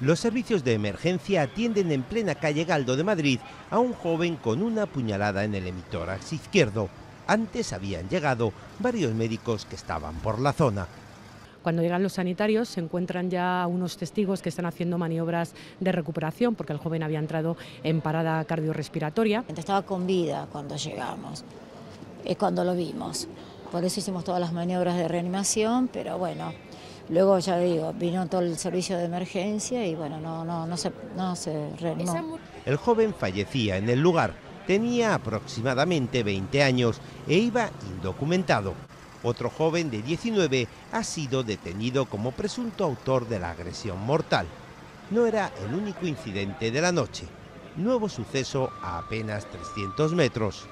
los servicios de emergencia atienden en plena calle Galdo de Madrid a un joven con una puñalada en el hemitórax izquierdo. Antes habían llegado varios médicos que estaban por la zona. Cuando llegan los sanitarios se encuentran ya unos testigos que están haciendo maniobras de recuperación porque el joven había entrado en parada cardiorrespiratoria. Estaba con vida cuando llegamos, es cuando lo vimos. Por eso hicimos todas las maniobras de reanimación, pero bueno, Luego, ya digo, vino todo el servicio de emergencia y bueno, no, no, no, se, no se reanimó. El joven fallecía en el lugar, tenía aproximadamente 20 años e iba indocumentado. Otro joven de 19 ha sido detenido como presunto autor de la agresión mortal. No era el único incidente de la noche. Nuevo suceso a apenas 300 metros.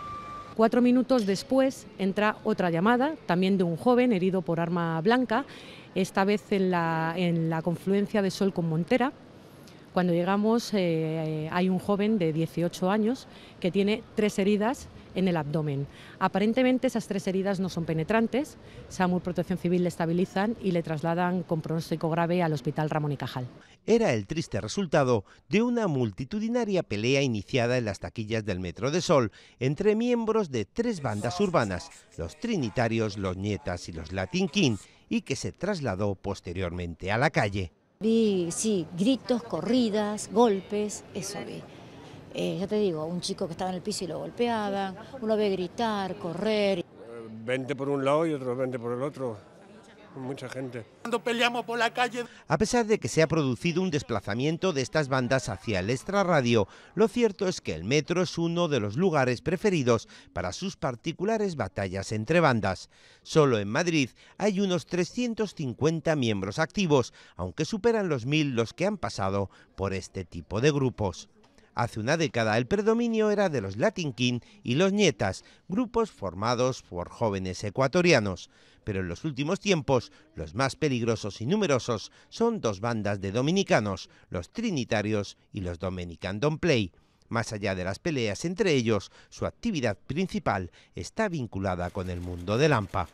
Cuatro minutos después entra otra llamada, también de un joven herido por arma blanca, esta vez en la, confluencia de Sol con Montera. Cuando llegamos eh, eh, hay un joven de 18 años que tiene tres heridas en el abdomen. Aparentemente esas tres heridas no son penetrantes. SAMUR Protección Civil le estabilizan y le trasladan con pronóstico grave al Hospital Ramón y Cajal. Era el triste resultado de una multitudinaria pelea iniciada en las taquillas del Metro de Sol entre miembros de tres bandas urbanas, los Trinitarios, los Nietas y los Latin King, y que se trasladó posteriormente a la calle. Vi, sí, gritos, corridas, golpes, eso vi. Eh, ya te digo, un chico que estaba en el piso y lo golpeaban, uno ve gritar, correr. Vente por un lado y otro vente por el otro mucha gente. Cuando peleamos por la calle. A pesar de que se ha producido un desplazamiento de estas bandas hacia el extrarradio, lo cierto es que el metro es uno de los lugares preferidos para sus particulares batallas entre bandas. Solo en Madrid hay unos 350 miembros activos, aunque superan los mil los que han pasado por este tipo de grupos. Hace una década el predominio era de los Latin King y los Nietas, grupos formados por jóvenes ecuatorianos. Pero en los últimos tiempos, los más peligrosos y numerosos son dos bandas de dominicanos, los Trinitarios y los Dominican Don't Play. Más allá de las peleas entre ellos, su actividad principal está vinculada con el mundo del Lampa.